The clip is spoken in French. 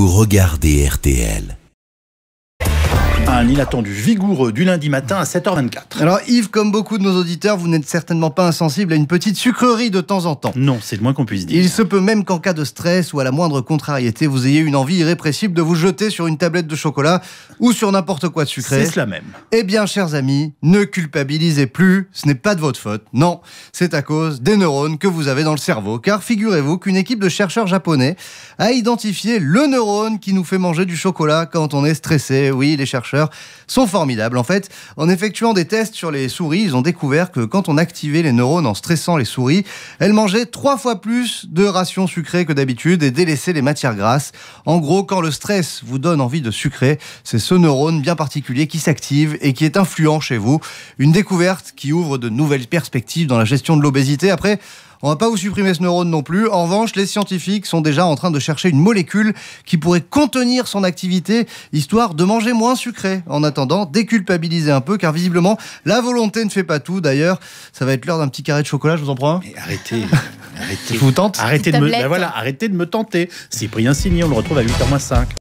vous regardez RTL. Un inattendu vigoureux du lundi matin à 7h24. Alors Yves, comme beaucoup de nos auditeurs, vous n'êtes certainement pas insensible à une petite sucrerie de temps en temps. Non, c'est le moins qu'on puisse dire. Il se peut même qu'en cas de stress ou à la moindre contrariété, vous ayez une envie irrépressible de vous jeter sur une tablette de chocolat ou sur n'importe quoi de sucré. C'est cela même. Eh bien, chers amis, ne culpabilisez plus, ce n'est pas de votre faute. Non, c'est à cause des neurones que vous avez dans le cerveau. Car figurez-vous qu'une équipe de chercheurs japonais a identifié le neurone qui nous fait manger du chocolat quand on est stressé. Oui, les chercheurs sont formidables. En fait, en effectuant des tests sur les souris, ils ont découvert que quand on activait les neurones en stressant les souris, elles mangeaient trois fois plus de rations sucrées que d'habitude et délaissaient les matières grasses. En gros, quand le stress vous donne envie de sucrer, c'est ce neurone bien particulier qui s'active et qui est influent chez vous. Une découverte qui ouvre de nouvelles perspectives dans la gestion de l'obésité. Après, on va pas vous supprimer ce neurone non plus. En revanche, les scientifiques sont déjà en train de chercher une molécule qui pourrait contenir son activité, histoire de manger moins sucré. En attendant, déculpabiliser un peu, car visiblement, la volonté ne fait pas tout. D'ailleurs, ça va être l'heure d'un petit carré de chocolat, je vous en prends Mais arrêtez, arrêtez. vous tente Arrêtez de, me, tenter ben voilà, arrêtez de me tenter. Cyprien on le retrouve à 8h05.